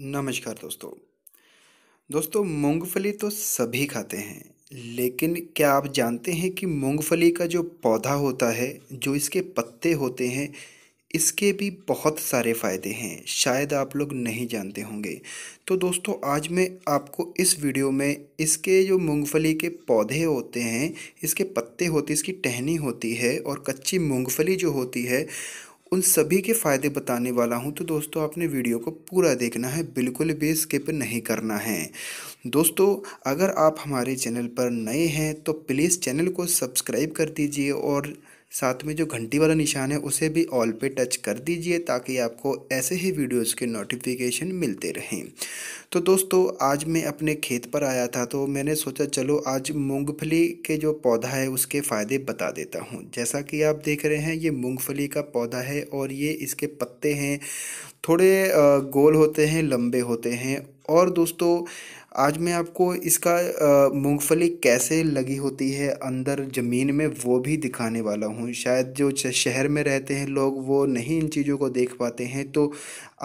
नमस्कार दोस्तों दोस्तों मूंगफली तो सभी खाते हैं लेकिन क्या आप जानते हैं कि मूंगफली का जो पौधा होता है जो इसके पत्ते होते हैं इसके भी बहुत सारे फ़ायदे हैं शायद आप लोग नहीं जानते होंगे तो दोस्तों आज मैं आपको इस वीडियो में इसके जो मूंगफली के पौधे होते हैं इसके पत्ते होते इसकी टहनी होती है और कच्ची मूंगफली जो होती है उन सभी के फ़ायदे बताने वाला हूं तो दोस्तों आपने वीडियो को पूरा देखना है बिल्कुल भी स्किप नहीं करना है दोस्तों अगर आप हमारे चैनल पर नए हैं तो प्लीज़ चैनल को सब्सक्राइब कर दीजिए और साथ में जो घंटी वाला निशान है उसे भी ऑल पे टच कर दीजिए ताकि आपको ऐसे ही वीडियोस के नोटिफिकेशन मिलते रहें तो दोस्तों आज मैं अपने खेत पर आया था तो मैंने सोचा चलो आज मूंगफली के जो पौधा है उसके फ़ायदे बता देता हूँ जैसा कि आप देख रहे हैं ये मूंगफली का पौधा है और ये इसके पत्ते हैं थोड़े गोल होते हैं लंबे होते हैं और दोस्तों आज मैं आपको इसका मूंगफली कैसे लगी होती है अंदर ज़मीन में वो भी दिखाने वाला हूँ शायद जो शहर में रहते हैं लोग वो नहीं इन चीज़ों को देख पाते हैं तो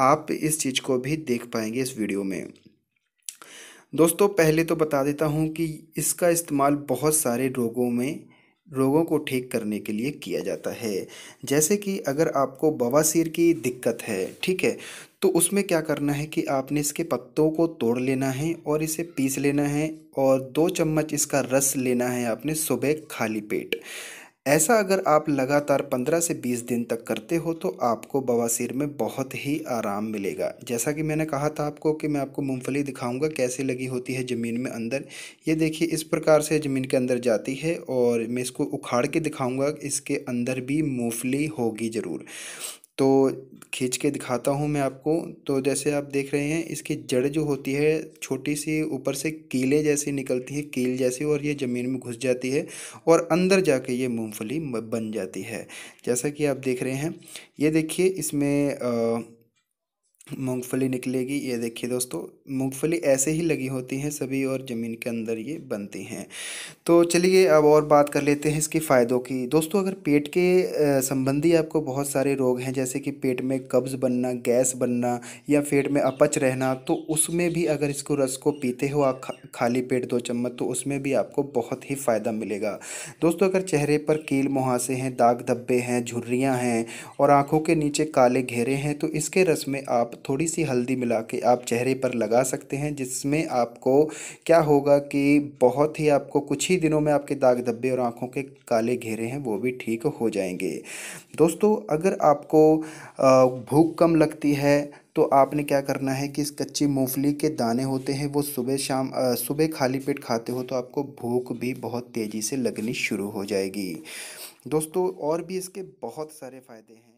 आप इस चीज़ को भी देख पाएंगे इस वीडियो में दोस्तों पहले तो बता देता हूँ कि इसका इस्तेमाल बहुत सारे रोगों में रोगों को ठीक करने के लिए किया जाता है जैसे कि अगर आपको बवासीर की दिक्कत है ठीक है तो उसमें क्या करना है कि आपने इसके पत्तों को तोड़ लेना है और इसे पीस लेना है और दो चम्मच इसका रस लेना है आपने सुबह खाली पेट ऐसा अगर आप लगातार 15 से 20 दिन तक करते हो तो आपको बवासीर में बहुत ही आराम मिलेगा जैसा कि मैंने कहा था आपको कि मैं आपको मूंगफली दिखाऊंगा कैसे लगी होती है ज़मीन में अंदर ये देखिए इस प्रकार से ज़मीन के अंदर जाती है और मैं इसको उखाड़ के दिखाऊंगा इसके अंदर भी मूंगफली होगी ज़रूर तो खींच के दिखाता हूँ मैं आपको तो जैसे आप देख रहे हैं इसकी जड़ जो होती है छोटी सी ऊपर से कीले जैसी निकलती है कील जैसी और ये ज़मीन में घुस जाती है और अंदर जाके ये मूंगफली बन जाती है जैसा कि आप देख रहे हैं ये देखिए इसमें आ, मूंगफली निकलेगी ये देखिए दोस्तों मूंगफली ऐसे ही लगी होती हैं सभी और ज़मीन के अंदर ये बनती हैं तो चलिए अब और बात कर लेते हैं इसके फ़ायदों की दोस्तों अगर पेट के संबंधी आपको बहुत सारे रोग हैं जैसे कि पेट में कब्ज़ बनना गैस बनना या पेट में अपच रहना तो उसमें भी अगर इसको रस को पीते हो आप खाली पेट दो चम्मच तो उसमें भी आपको बहुत ही फ़ायदा मिलेगा दोस्तों अगर चेहरे पर कील मुहासे हैं दाग धब्बे हैं झुर्रियाँ हैं और आँखों के नीचे काले घेरे हैं तो इसके रस में आप थोड़ी सी हल्दी मिला के आप चेहरे पर लगा सकते हैं जिसमें आपको क्या होगा कि बहुत ही आपको कुछ ही दिनों में आपके दाग धब्बे और आँखों के काले घेरे हैं वो भी ठीक हो जाएंगे दोस्तों अगर आपको भूख कम लगती है तो आपने क्या करना है कि इस कच्ची मूंगफली के दाने होते हैं वो सुबह शाम सुबह खाली पेट खाते हो तो आपको भूख भी बहुत तेज़ी से लगनी शुरू हो जाएगी दोस्तों और भी इसके बहुत सारे फ़ायदे हैं